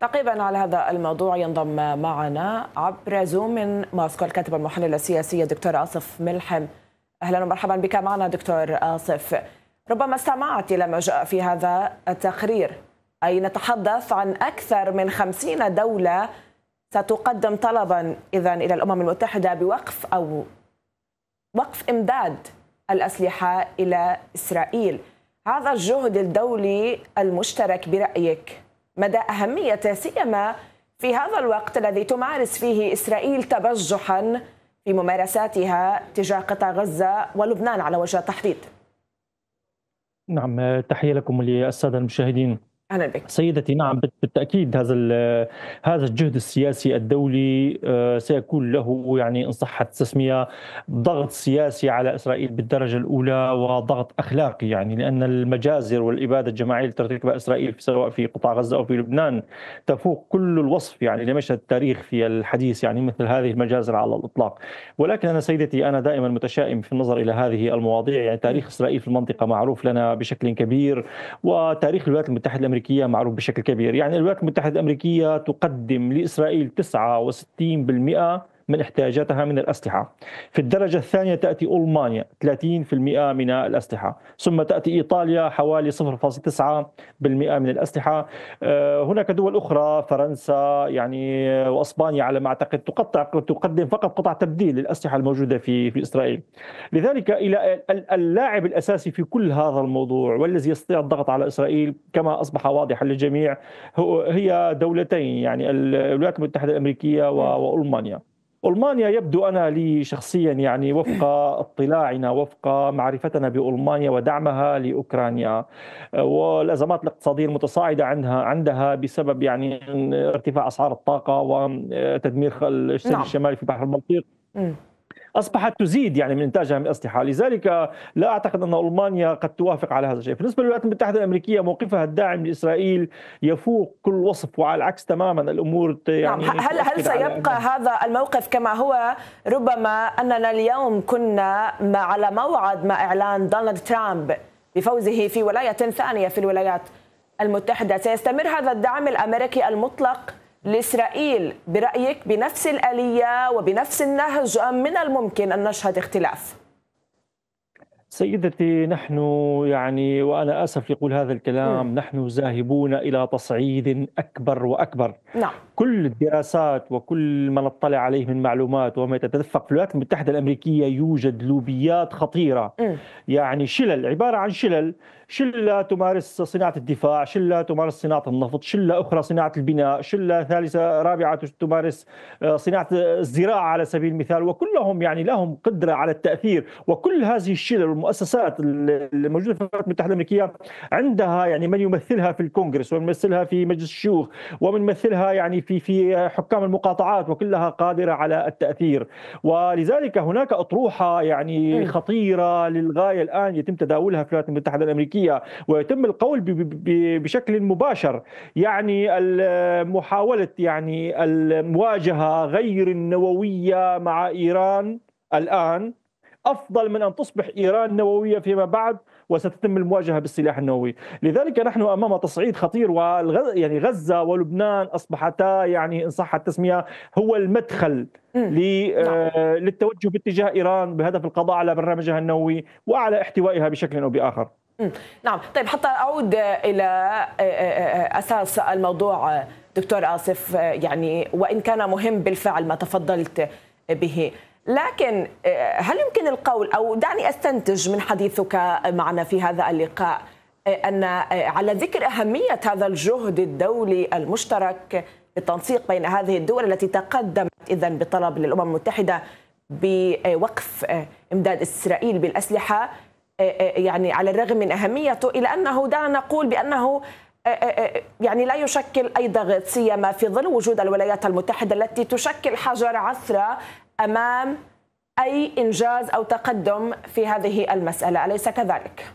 تعقيبا على هذا الموضوع ينضم معنا عبر زوم من موسكو الكاتب المحلل السياسي الدكتور آصف ملحم أهلا ومرحبا بك معنا دكتور آصف ربما استمعت إلى ما جاء في هذا التقرير أي نتحدث عن أكثر من خمسين دولة ستقدم طلبا إذا إلى الأمم المتحدة بوقف أو وقف إمداد الأسلحة إلى إسرائيل هذا الجهد الدولي المشترك برأيك مدى أهمية سيما في هذا الوقت الذي تمارس فيه إسرائيل تبجحا في ممارساتها تجاه قطاع غزة ولبنان على وجه التحديد نعم تحية لكم للسادة المشاهدين اهلا بك سيدتي نعم بالتاكيد هذا هذا الجهد السياسي الدولي آه، سيكون له يعني ان صحت التسميه ضغط سياسي على اسرائيل بالدرجه الاولى وضغط اخلاقي يعني لان المجازر والاباده الجماعيه التي ترتكبها اسرائيل سواء في قطاع غزه او في لبنان تفوق كل الوصف يعني لمشهد التاريخ في الحديث يعني مثل هذه المجازر على الاطلاق ولكن انا سيدتي انا دائما متشائم في النظر الى هذه المواضيع يعني تاريخ اسرائيل في المنطقه معروف لنا بشكل كبير وتاريخ الولايات المتحده الامريكيه الأمريكية معروف بشكل كبير يعني الولايات المتحدة الأمريكية تقدم لإسرائيل 69% من احتياجاتها من الأسلحة في الدرجة الثانية تأتي ألمانيا 30% من الأسلحة ثم تأتي إيطاليا حوالي 0.9% من الأسلحة آه، هناك دول أخرى فرنسا يعني آه، وأسبانيا على ما أعتقد تقطع تقدم فقط قطع تبديل للأسلحة الموجودة في في إسرائيل لذلك إلى اللاعب الأساسي في كل هذا الموضوع والذي يستطيع الضغط على إسرائيل كما أصبح واضحا للجميع هي دولتين يعني الولايات المتحدة الأمريكية نعم. وألمانيا ألمانيا يبدو أنا لي شخصيا يعني وفق اطلاعنا وفق معرفتنا بألمانيا ودعمها لأوكرانيا والأزمات الاقتصادية المتصاعدة عندها عندها بسبب يعني ارتفاع أسعار الطاقة وتدمير نعم. الشمال نعم. الشمالي في البحر البلطيق اصبحت تزيد يعني من انتاجها من الاسلحه، لذلك لا اعتقد ان المانيا قد توافق على هذا الشيء، بالنسبه للولايات المتحده الامريكيه موقفها الداعم لاسرائيل يفوق كل وصف وعلى العكس تماما الامور نعم، يعني نعم هل هل سيبقى هذا الموقف كما هو ربما اننا اليوم كنا على موعد مع اعلان دونالد ترامب بفوزه في ولايه ثانيه في الولايات المتحده، سيستمر هذا الدعم الامريكي المطلق لإسرائيل برأيك بنفس الآلية وبنفس النهج أم من الممكن أن نشهد اختلاف؟ سيدتي نحن يعني وأنا أسف يقول هذا الكلام م. نحن ذاهبون إلى تصعيد أكبر وأكبر نعم. كل الدراسات وكل ما نطلع عليه من معلومات وما يتدفق في الولايات المتحدة الأمريكية يوجد لوبيات خطيرة يعني شلل عبارة عن شلل شلة تمارس صناعة الدفاع شلة تمارس صناعة النفط شلة أخرى صناعة البناء شلة ثالثة رابعة تمارس آه، صناعة الزراعة على سبيل المثال وكلهم يعني لهم قدرة على التأثير وكل هذه الشلل والمؤسسات الموجودة في الولايات المتحدة الأمريكية عندها يعني من يمثلها في الكونغرس ومن يمثلها في مجلس الشيوخ ومن يمثلها يعني في في حكام المقاطعات وكلها قادره على التاثير ولذلك هناك اطروحه يعني خطيره للغايه الان يتم تداولها في الولايات المتحده الامريكيه ويتم القول بشكل مباشر يعني محاوله يعني المواجهه غير النوويه مع ايران الان افضل من ان تصبح ايران نوويه فيما بعد وستتم المواجهه بالسلاح النووي، لذلك نحن امام تصعيد خطير والغز يعني غزه ولبنان اصبحتا يعني ان صح التسميه هو المدخل ل... نعم. للتوجه باتجاه ايران بهدف القضاء على برنامجها النووي وعلى احتوائها بشكل او باخر. نعم طيب حتى أعود إلى أساس الموضوع دكتور اسف يعني وإن كان مهم بالفعل ما تفضلت به لكن آه، هل يمكن القول او دعني استنتج من حديثك معنا في هذا اللقاء آه، ان آه، على ذكر اهميه هذا الجهد الدولي المشترك بالتنسيق بين هذه الدول التي تقدمت اذا بطلب للامم المتحده بوقف امداد اسرائيل بالاسلحه يعني على الرغم من اهميته الى انه دعنا نقول بانه يعني لا يشكل اي ضغط سيما في ظل وجود الولايات المتحده التي تشكل حجر عثره امام اي انجاز او تقدم في هذه المساله اليس كذلك؟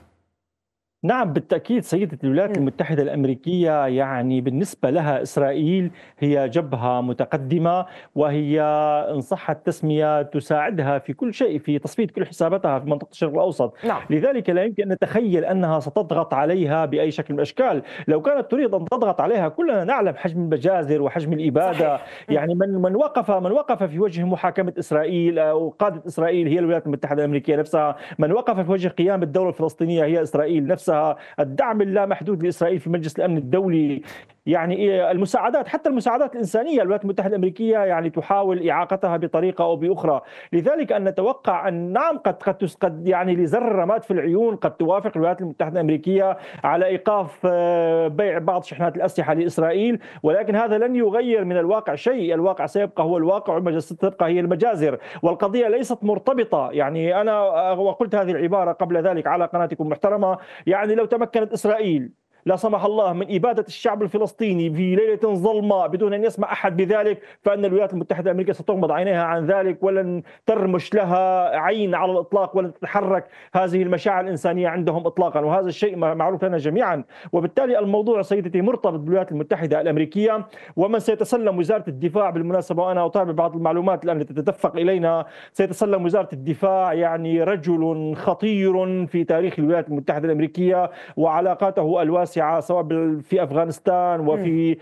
نعم بالتأكيد سيدة الولايات المتحدة الأمريكية يعني بالنسبة لها إسرائيل هي جبهة متقدمة وهي إن صح التسمية تساعدها في كل شيء في تصفية كل حساباتها في منطقة الشرق الأوسط نعم. لذلك لا يمكن أن نتخيل أنها ستضغط عليها بأي شكل من الأشكال لو كانت تريد أن تضغط عليها كلنا نعلم حجم المجازر وحجم الإبادة صحيح. يعني من من وقف من وقف في وجه محاكمة إسرائيل أو قادة إسرائيل هي الولايات المتحدة الأمريكية نفسها من وقف في وجه قيام الدولة الفلسطينية هي إسرائيل نفسها نفسها الدعم اللامحدود لإسرائيل في مجلس الأمن الدولي يعني إيه، المساعدات حتى المساعدات الإنسانية الولايات المتحدة الأمريكية يعني تحاول إعاقتها بطريقة أو بأخرى لذلك أن نتوقع أن نعم قد قد قد يعني لزر الرماد في العيون قد توافق الولايات المتحدة الأمريكية على إيقاف آه، بيع بعض شحنات الأسلحة لإسرائيل ولكن هذا لن يغير من الواقع شيء الواقع سيبقى هو الواقع والمجازر تبقى هي المجازر والقضية ليست مرتبطة يعني أنا وقلت هذه العبارة قبل ذلك على قناتكم المحترمة يعني لو تمكنت إسرائيل لا سمح الله من إبادة الشعب الفلسطيني في ليلة ظلماء بدون أن يسمع أحد بذلك فأن الولايات المتحدة الأمريكية ستغمض عينيها عن ذلك ولن ترمش لها عين على الإطلاق ولن تتحرك هذه المشاعر الإنسانية عندهم إطلاقا وهذا الشيء معروف لنا جميعا وبالتالي الموضوع سيدتي مرتبط بالولايات المتحدة الأمريكية ومن سيتسلم وزارة الدفاع بالمناسبة وأنا أتابع بعض المعلومات الآن التي تتدفق إلينا سيتسلم وزارة الدفاع يعني رجل خطير في تاريخ الولايات المتحدة الأمريكية وعلاقاته الواسعة واسعه سواء في افغانستان وفي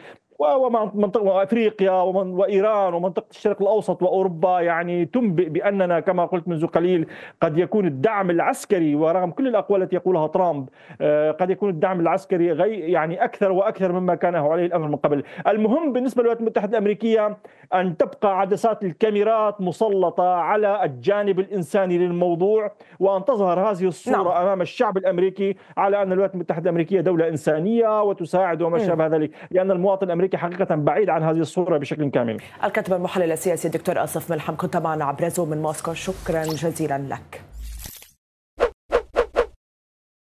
ومنطقة وافريقيا ومن وايران ومنطقه الشرق الاوسط واوروبا يعني تنبئ باننا كما قلت منذ قليل قد يكون الدعم العسكري ورغم كل الاقوال التي يقولها ترامب آه، قد يكون الدعم العسكري غي يعني اكثر واكثر مما كان عليه الامر من قبل. المهم بالنسبه للولايات المتحده الامريكيه ان تبقى عدسات الكاميرات مسلطه على الجانب الانساني للموضوع وان تظهر هذه الصوره نعم. امام الشعب الامريكي على ان الولايات المتحده الامريكيه دوله انسانيه وتساعد وما شابه ذلك لان المواطن الامريكي الامريكي حقيقه بعيد عن هذه الصوره بشكل كامل الكاتب المحلل السياسي الدكتور اسف ملحم كنت معنا عبر زوم من موسكو شكرا جزيلا لك